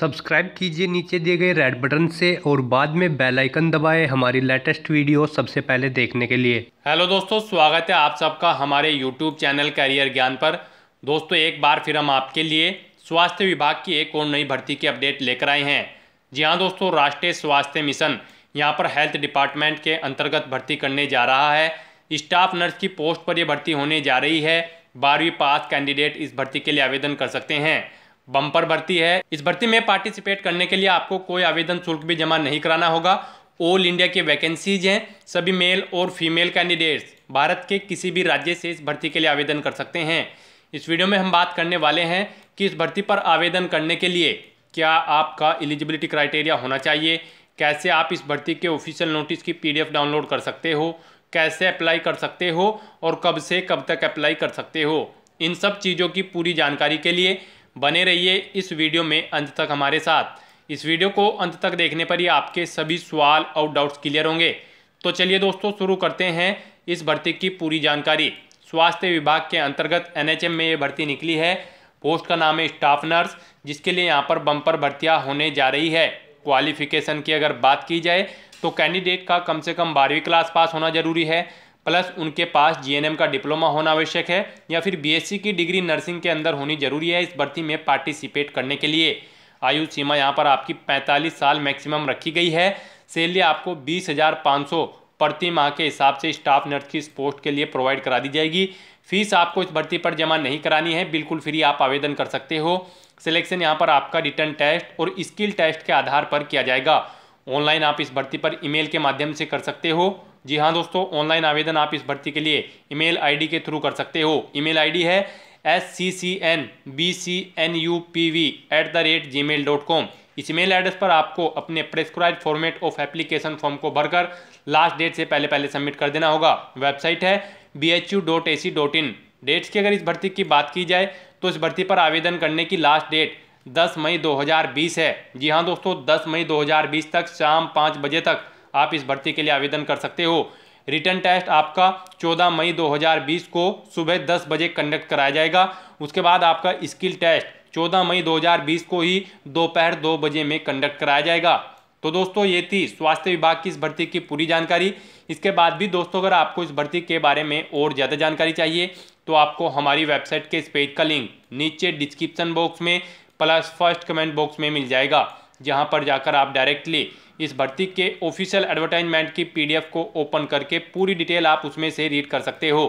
subscribe कीजिए नीचे दिए गए रेड बटन से और बाद में बेल आइकन दबाएं हमारी लेटेस्ट वीडियो सबसे पहले देखने के लिए हेलो दोस्तों स्वागत है आप सबका हमारे यूट्यूब चैनल करियर ज्ञान पर दोस्तों एक बार फिर हम आपके लिए स्वास्थ्य विभाग की एक और नई भर्ती की अपडेट लेकर आए हैं जी हाँ दोस्तों राष्ट्रीय स्वास्थ्य मिशन यहाँ पर हेल्थ डिपार्टमेंट के अंतर्गत भर्ती करने जा रहा है स्टाफ नर्स की पोस्ट पर यह भर्ती होने जा रही है बारहवीं पास कैंडिडेट इस भर्ती के लिए आवेदन कर सकते हैं बम्पर भर्ती है इस भर्ती में पार्टिसिपेट करने के लिए आपको कोई आवेदन शुल्क भी जमा नहीं कराना होगा ऑल इंडिया के वैकेंसीज हैं सभी मेल और फीमेल कैंडिडेट्स भारत के किसी भी राज्य से इस भर्ती के लिए आवेदन कर सकते हैं इस वीडियो में हम बात करने वाले हैं कि इस भर्ती पर आवेदन करने के लिए क्या आपका एलिजिबिलिटी क्राइटेरिया होना चाहिए कैसे आप इस भर्ती के ऑफिशियल नोटिस की पी डाउनलोड कर सकते हो कैसे अप्लाई कर सकते हो और कब से कब तक अप्लाई कर सकते हो इन सब चीज़ों की पूरी जानकारी के लिए बने रहिए इस वीडियो में अंत तक हमारे साथ इस वीडियो को अंत तक देखने पर ही आपके सभी सवाल और डाउट्स क्लियर होंगे तो चलिए दोस्तों शुरू करते हैं इस भर्ती की पूरी जानकारी स्वास्थ्य विभाग के अंतर्गत एनएचएम में ये भर्ती निकली है पोस्ट का नाम है स्टाफ नर्स जिसके लिए यहाँ पर बम्पर भर्तियाँ होने जा रही है क्वालिफिकेशन की अगर बात की जाए तो कैंडिडेट का कम से कम बारहवीं क्लास पास होना जरूरी है प्लस उनके पास जीएनएम का डिप्लोमा होना आवश्यक है या फिर बीएससी की डिग्री नर्सिंग के अंदर होनी जरूरी है इस भर्ती में पार्टिसिपेट करने के लिए आयु सीमा यहाँ पर आपकी 45 साल मैक्सिमम रखी गई है सैलरी आपको बीस हज़ार प्रति माह के हिसाब से स्टाफ नर्स की इस पोस्ट के लिए प्रोवाइड करा दी जाएगी फीस आपको इस भर्ती पर जमा नहीं करानी है बिल्कुल फ्री आप आवेदन कर सकते हो सिलेक्शन यहाँ पर आपका रिटर्न टेस्ट और स्किल टेस्ट के आधार पर किया जाएगा ऑनलाइन आप इस भर्ती पर ईमेल के माध्यम से कर सकते हो जी हाँ दोस्तों ऑनलाइन आवेदन आप इस भर्ती के लिए ईमेल आईडी के थ्रू कर सकते हो ईमेल आईडी है S C C N B C N U P V at the rate gmail dot com इस मेल एड्रेस पर आपको अपने prescribed format of application form को भरकर लास्ट डेट से पहले पहले सबमिट कर देना होगा वेबसाइट है B H U dot A C dot in dates की अगर इस भर्ती की बात की जाए तो इस भर्ती पर आवेदन करने की लास्ट डेट 10 मई 2020 है जी हाँ दोस्तों 10 मई 2020 तक शाम पाँच बजे तक आप इस भर्ती के लिए आवेदन कर सकते हो रिटर्न टेस्ट आपका 14 मई 2020 को सुबह 10 बजे कंडक्ट कराया जाएगा उसके बाद आपका स्किल टेस्ट 14 मई 2020 को ही दोपहर दो, दो बजे में कंडक्ट कराया जाएगा तो दोस्तों ये थी स्वास्थ्य विभाग की इस भर्ती की पूरी जानकारी इसके बाद भी दोस्तों अगर आपको इस भर्ती के बारे में और ज़्यादा जानकारी चाहिए तो आपको हमारी वेबसाइट के इस पेज का लिंक नीचे डिस्क्रिप्शन बॉक्स में प्लस फर्स्ट कमेंट बॉक्स में मिल जाएगा जहां पर जाकर आप डायरेक्टली इस भर्ती के ऑफिशियल एडवर्टाइजमेंट की पीडीएफ को ओपन करके पूरी डिटेल आप उसमें से रीड कर सकते हो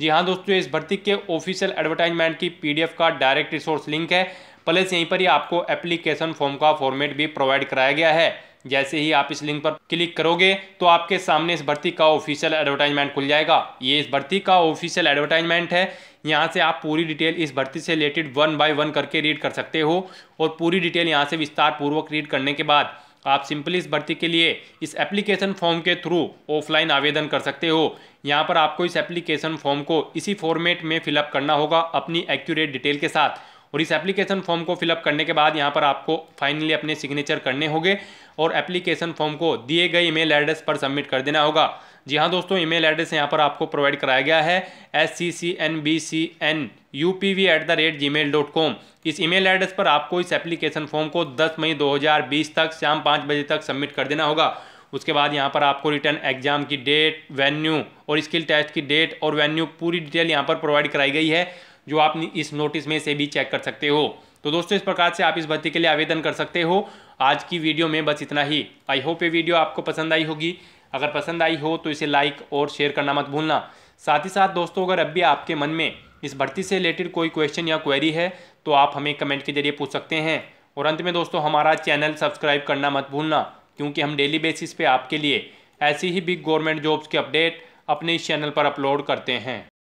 जी हाँ दोस्तों इस भर्ती के ऑफिशियल एडवर्टाइजमेंट की पीडीएफ का डायरेक्ट रिसोर्स लिंक है प्लस यहीं पर ही आपको एप्लीकेशन फॉर्म का फॉर्मेट भी प्रोवाइड कराया गया है जैसे ही आप इस लिंक पर क्लिक करोगे तो आपके सामने इस भर्ती का ऑफिशियल एडवर्टाइजमेंट खुल जाएगा ये इस भर्ती का ऑफिशियल एडवर्टाइजमेंट है यहाँ से आप पूरी डिटेल इस भर्ती से रिलेटेड वन बाय वन करके रीड कर सकते हो और पूरी डिटेल यहाँ से विस्तार पूर्वक रीड करने के बाद आप सिंपली इस भर्ती के लिए इस एप्लीकेशन फॉर्म के थ्रू ऑफलाइन आवेदन कर सकते हो यहाँ पर आपको इस एप्लीकेशन फॉर्म को इसी फॉर्मेट में फिलअप करना होगा अपनी एक्यूरेट डिटेल के साथ और इस एप्लीकेशन फॉर्म को फिलअप करने के बाद यहाँ पर आपको फाइनली अपने सिग्नेचर करने होंगे और एप्लीकेशन फॉर्म को दिए गए ईमेल एड्रेस पर सबमिट कर देना होगा जी हाँ दोस्तों ईमेल एड्रेस यहाँ पर आपको प्रोवाइड कराया गया है S C C N B C N U P V at the rate gmail dot com इस ईमेल एड्रेस पर आपको इस एप्लीकेशन फॉर्म को 10 मई 2020 तक शाम पाँच बजे तक सबमिट कर देना होगा उसके बाद यहाँ पर आपको रिटर्न एग्जाम की डेट वेन्यू और स्किल टेस्ट की डेट और वेन्यू पूरी डिटेल यहाँ पर प्रोवाइड कराई गई है जो आप इस नोटिस में से भी चेक कर सकते हो तो दोस्तों इस प्रकार से आप इस भर्ती के लिए आवेदन कर सकते हो आज की वीडियो में बस इतना ही आई होप ये वीडियो आपको पसंद आई होगी अगर पसंद आई हो तो इसे लाइक और शेयर करना मत भूलना साथ ही साथ दोस्तों अगर अब भी आपके मन में इस भर्ती से रिलेटेड कोई क्वेश्चन या क्वेरी है तो आप हमें कमेंट के जरिए पूछ सकते हैं और अंत में दोस्तों हमारा चैनल सब्सक्राइब करना मत भूलना क्योंकि हम डेली बेसिस पे आपके लिए ऐसी ही बिग गवर्नमेंट जॉब्स के अपडेट अपने इस चैनल पर अपलोड करते हैं